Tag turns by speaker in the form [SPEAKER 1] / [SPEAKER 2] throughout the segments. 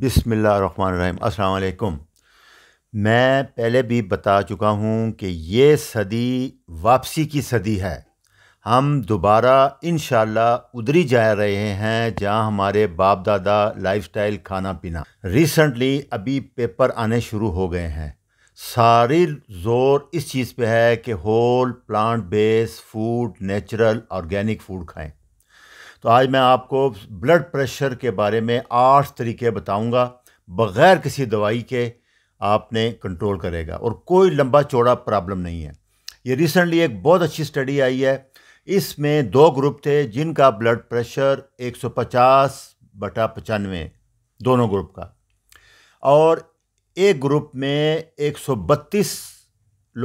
[SPEAKER 1] बिसमीम् अल्लाम मैं पहले भी बता चुका हूँ कि ये सदी वापसी की सदी है हम दोबारा इन उधरी जा रहे हैं जहाँ हमारे बाप दादा लाइफस्टाइल खाना पीना रिसेंटली अभी पेपर आने शुरू हो गए हैं सारी जोर इस चीज़ पे है कि whole plant based food natural organic food खाएं तो आज मैं आपको ब्लड प्रेशर के बारे में आठ तरीके बताऊंगा बग़ैर किसी दवाई के आपने कंट्रोल करेगा और कोई लंबा चौड़ा प्रॉब्लम नहीं है ये रिसेंटली एक बहुत अच्छी स्टडी आई है इसमें दो ग्रुप थे जिनका ब्लड प्रेशर 150 बटा पचानवे दोनों ग्रुप का और एक ग्रुप में 132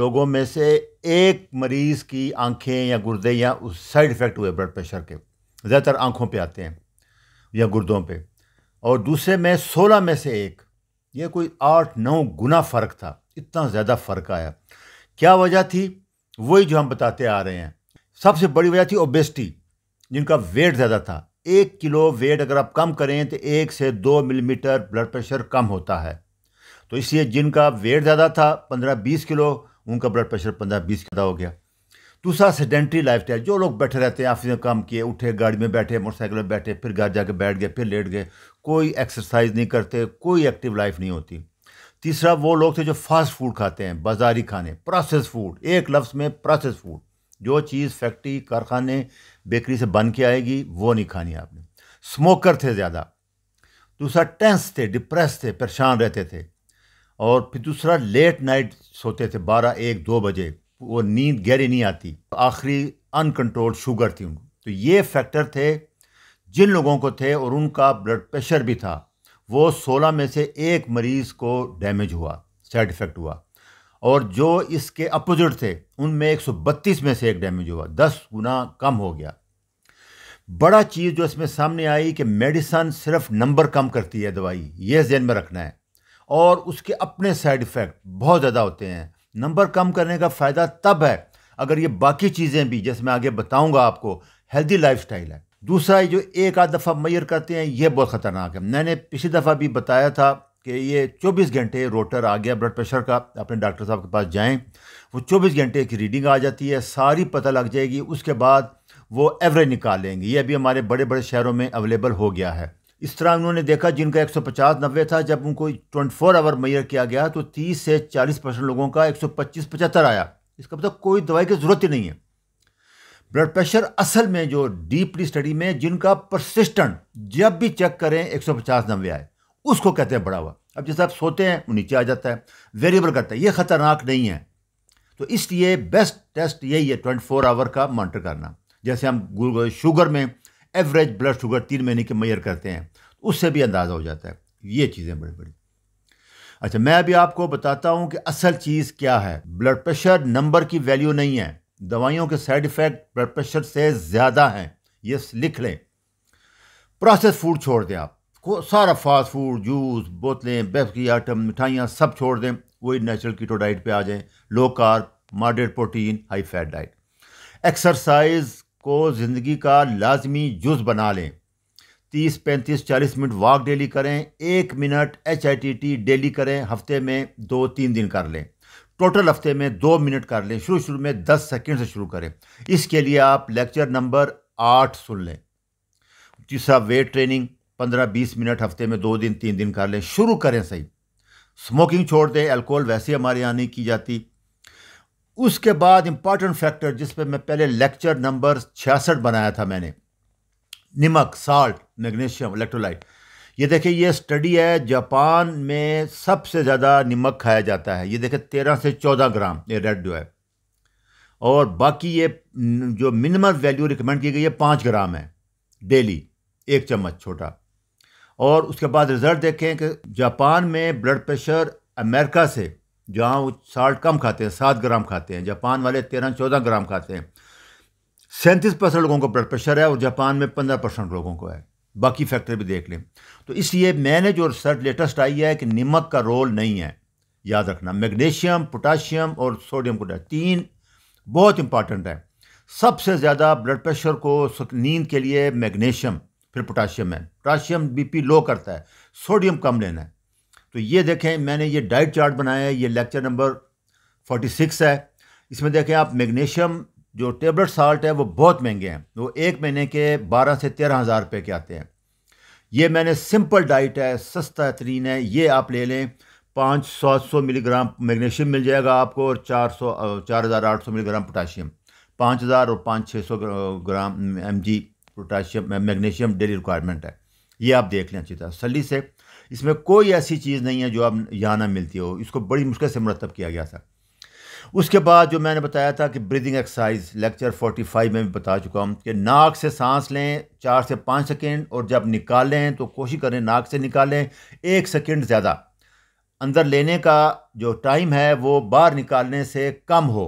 [SPEAKER 1] लोगों में से एक मरीज़ की आंखें या गुर्दे या उस साइड इफ़ेक्ट हुए ब्लड प्रेशर के ज़्यादातर आँखों पे आते हैं या गुर्दों पे और दूसरे में सोलह में से एक ये कोई आठ नौ गुना फ़र्क था इतना ज़्यादा फ़र्क आया क्या वजह थी वही जो हम बताते आ रहे हैं सबसे बड़ी वजह थी ओबेस्टी जिनका वेट ज़्यादा था एक किलो वेट अगर आप कम करें तो एक से दो मिलीमीटर ब्लड प्रेशर कम होता है तो इसलिए जिनका वेट ज़्यादा था पंद्रह बीस किलो उनका ब्लड प्रेशर पंद्रह बीस ज़्यादा हो गया दूसरा सेडेंट्री लाइफ स्टाइल जो लोग बैठे रहते हैं ऑफिस में काम किए उठे गाड़ी में बैठे मोटरसाइकिल में बैठे फिर घर जाके बैठ गए फिर लेट गए कोई एक्सरसाइज नहीं करते कोई एक्टिव लाइफ नहीं होती तीसरा वो लोग थे जो फास्ट फूड खाते हैं बाजारी खाने प्रोसेस फूड एक लफ्ज़ में प्रोसेस फूड जो चीज़ फैक्ट्री कारखाने बेकरी से बन के आएगी वो नहीं खानी आपने स्मोकर थे ज़्यादा दूसरा टेंस थे डिप्रेस थे परेशान रहते थे और फिर दूसरा लेट नाइट सोते थे बारह एक दो बजे वो नींद गहरी नहीं आती तो आखिरी अनकंट्रोल्ड शुगर थी उनको तो ये फैक्टर थे जिन लोगों को थे और उनका ब्लड प्रेशर भी था वो सोलह में से एक मरीज़ को डैमेज हुआ साइड इफ़ेक्ट हुआ और जो इसके अपोजिट थे उनमें बत्तीस में से एक डैमेज हुआ दस गुना कम हो गया बड़ा चीज़ जो इसमें सामने आई कि मेडिसन सिर्फ नंबर कम करती है दवाई ये जहन में रखना है और उसके अपने साइड इफ़ेक्ट बहुत ज़्यादा होते हैं नंबर कम करने का फ़ायदा तब है अगर ये बाकी चीज़ें भी जैसे मैं आगे बताऊँगा आपको हेल्दी लाइफ है दूसरा जो एक आध दफ़ा मैयर करते हैं ये बहुत ख़तरनाक है मैंने पिछली दफ़ा भी बताया था कि ये 24 घंटे रोटर आ गया ब्लड प्रेशर का अपने डॉक्टर साहब के पास जाएं वो 24 घंटे की रीडिंग आ जाती है सारी पता लग जाएगी उसके बाद वो एवरेज निकालेंगे ये अभी हमारे बड़े बड़े शहरों में अवेलेबल हो गया है इस तरह उन्होंने देखा जिनका 150 नब्बे था जब उनको 24 आवर मैयर किया गया तो 30 से 40 परसेंट लोगों का 125 पचहत्तर आया इसका मतलब कोई दवाई की ज़रूरत ही नहीं है ब्लड प्रेशर असल में जो डीपली स्टडी में जिनका परसिस्टेंट जब भी चेक करें 150 नब्बे आए उसको कहते हैं बड़ा हुआ अब जैसे आप सोते हैं वो नीचे आ जाता है वेरिएबल करता है ये ख़तरनाक नहीं है तो इसलिए बेस्ट टेस्ट यही है ट्वेंटी फोर आवर का मॉनिटर करना जैसे हम गूगल शुगर में एवरेज ब्लड शुगर तीन महीने के मैयर करते हैं तो उससे भी अंदाज़ा हो जाता है ये चीज़ें बड़ी बड़ी अच्छा मैं अभी आपको बताता हूँ कि असल चीज़ क्या है ब्लड प्रेशर नंबर की वैल्यू नहीं है दवाइयों के साइड इफ़ेक्ट ब्लड प्रेशर से ज़्यादा हैं ये लिख लें प्रोसेस फूड छोड़ दें आप को सारा फास्ट फूड जूस बोतलें बेफ की आइटम मिठाइयाँ सब छोड़ दें वही नेचुरल कीटो डाइट पे आ जाएं low carb moderate protein high fat diet exercise को ज़िंदगी का लाजमी जुज़ बना लें तीस पैंतीस चालीस मिनट वॉक डेली करें एक minute H I T T daily करें हफ्ते में दो तीन दिन कर लें टोटल हफ्ते में दो मिनट कर लें शुरू शुरू में दस सेकेंड से शुरू करें इसके लिए आप लेक्चर नंबर आठ सुन लें तीसरा वेट ट्रेनिंग पंद्रह बीस मिनट हफ्ते में दो दिन तीन दिन कर लें शुरू करें सही स्मोकिंग छोड़ दें अल्कोहल वैसे हमारे यहाँ नहीं की जाती उसके बाद इम्पॉर्टेंट फैक्टर जिस पे मैं पहले लेक्चर नंबर छियासठ बनाया था मैंने नमक साल्ट मैग्नीशियम इलेक्ट्रोलाइट ये देखिए ये स्टडी है जापान में सबसे ज़्यादा नमक खाया जाता है ये देखिए तेरह से चौदह ग्राम ये रेड जो है और बाकी ये जो मिनिमम वैल्यू रिकमेंड की गई है पाँच ग्राम है डेली एक चम्मच छोटा और उसके बाद रिज़ल्ट देखें कि जापान में ब्लड प्रेशर अमेरिका से जहाँ वो साल्ट कम खाते हैं सात ग्राम खाते हैं जापान वाले तेरह चौदह ग्राम खाते हैं सैंतीस परसेंट लोगों को ब्लड प्रेशर है और जापान में पंद्रह परसेंट लोगों को है बाकी फैक्टर भी देख लें तो इसलिए मैंने जो रिसर्च लेटेस्ट आई है कि नमक का रोल नहीं है याद रखना मैग्नीशियम पोटाशियम और सोडियम को तीन बहुत इंपॉर्टेंट है सबसे ज़्यादा ब्लड प्रेशर को नींद के लिए मैग्नीशियम फिर पोटाशियम है पोटाशियम बीपी लो करता है सोडियम कम लेना है तो ये देखें मैंने ये डाइट चार्ट बनाया है ये लेक्चर नंबर 46 है इसमें देखें आप मैग्नीशियम जो टेबलेट साल्ट है वो बहुत महंगे हैं वो एक महीने के बारह से तेरह हज़ार रुपये के आते हैं ये मैंने सिंपल डाइट है सस्ता तरीन है ये आप ले लें पाँच सात सौ मिलीग्राम मैग्नीशियम मिल जाएगा आपको और चार सौ चार हज़ार आठ सौ मिलीग्राम पोटाशियम पाँच हज़ार और पाँच छः सौ gram M G potassium magnesium daily requirement है ये आप देख लें अच्छी तरह सली से इसमें कोई ऐसी चीज़ नहीं है जो अब यहाँ ना मिलती हो इसको बड़ी मुश्किल से मरतब किया गया था उसके बाद जो मैंने बताया था कि ब्रीदिंग एक्सरसाइज लेक्चर 45 में भी बता चुका हूँ कि नाक से सांस लें चार से पाँच सेकेंड और जब निकालें तो कोशिश करें नाक से निकालें एक सेकेंड ज़्यादा अंदर लेने का जो टाइम है वो बाहर निकालने से कम हो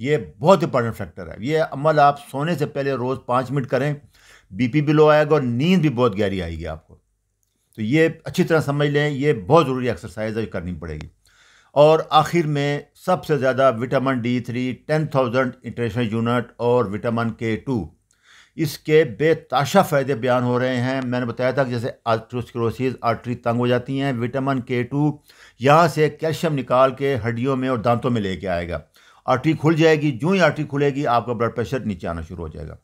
[SPEAKER 1] ये बहुत इंपॉर्टेंट फैक्टर है ये अमल आप सोने से पहले रोज़ पाँच मिनट करें बीपी भी लो आएगा और नींद भी बहुत गहरी आएगी आपको तो ये अच्छी तरह समझ लें ये बहुत ज़रूरी एक्सरसाइज है करनी पड़ेगी और आखिर में सबसे ज़्यादा vitamin D three ten thousand international unit और विटामिन के टू इसके बेताशा फ़ायदे बयान हो रहे हैं मैंने बताया था कि जैसे आर्ट्रोस्क्रोसिस आर्टरी तंग हो जाती हैं विटामिन के टू यहाँ से कैल्शियम निकाल के हड्डियों में और दांतों में लेके आएगा आर्टरी खुल जाएगी जो ही आर्टरी खुलेगी आपका ब्लड प्रेशर नीचे आना शुरू हो जाएगा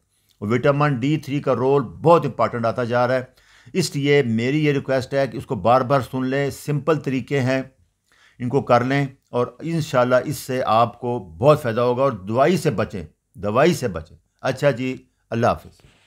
[SPEAKER 1] विटामिन डी थ्री का रोल बहुत इंपॉर्टेंट आता जा रहा है इसलिए मेरी ये रिक्वेस्ट है कि उसको बार बार सुन लें सिंपल तरीके हैं इनको कर लें और इन इससे आपको बहुत फ़ायदा होगा और दवाई से बचें दवाई से बचें अच्छा जी अल्लाह हाफिज़